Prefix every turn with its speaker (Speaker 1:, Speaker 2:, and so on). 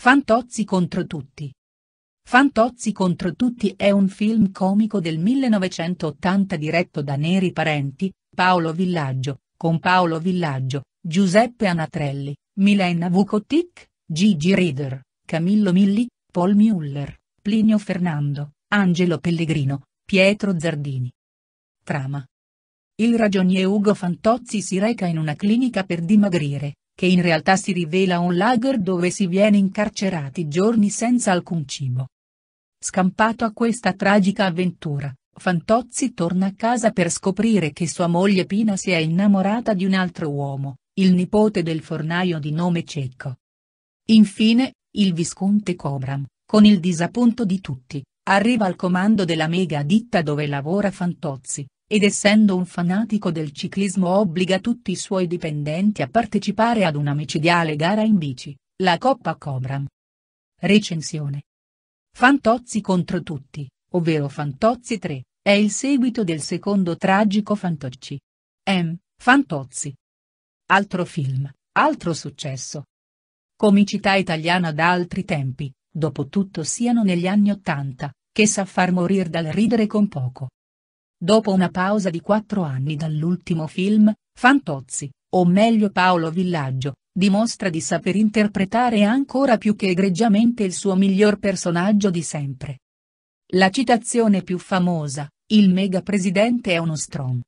Speaker 1: Fantozzi contro tutti. Fantozzi contro tutti è un film comico del 1980 diretto da Neri Parenti, Paolo Villaggio, con Paolo Villaggio, Giuseppe Anatrelli, Milena Vukotic, Gigi Rider, Camillo Milli, Paul Muller, Plinio Fernando, Angelo Pellegrino, Pietro Zardini. Trama. Il ragionier Ugo Fantozzi si reca in una clinica per dimagrire, che in realtà si rivela un lager dove si viene incarcerati giorni senza alcun cibo. Scampato a questa tragica avventura, Fantozzi torna a casa per scoprire che sua moglie Pina si è innamorata di un altro uomo, il nipote del fornaio di nome Cecco. Infine, il visconte Cobram, con il disappunto di tutti, arriva al comando della mega ditta dove lavora Fantozzi, ed essendo un fanatico del ciclismo obbliga tutti i suoi dipendenti a partecipare ad una micidiale gara in bici, la Coppa Cobram. Recensione. Fantozzi contro tutti, ovvero Fantozzi 3, è il seguito del secondo tragico Fantocci. M. Fantozzi. Altro film, altro successo. Comicità italiana da altri tempi, dopo tutto siano negli anni Ottanta, che sa far morire dal ridere con poco. Dopo una pausa di quattro anni dall'ultimo film, Fantozzi, o meglio Paolo Villaggio, dimostra di saper interpretare ancora più che egregiamente il suo miglior personaggio di sempre. La citazione più famosa, il mega presidente è uno strong.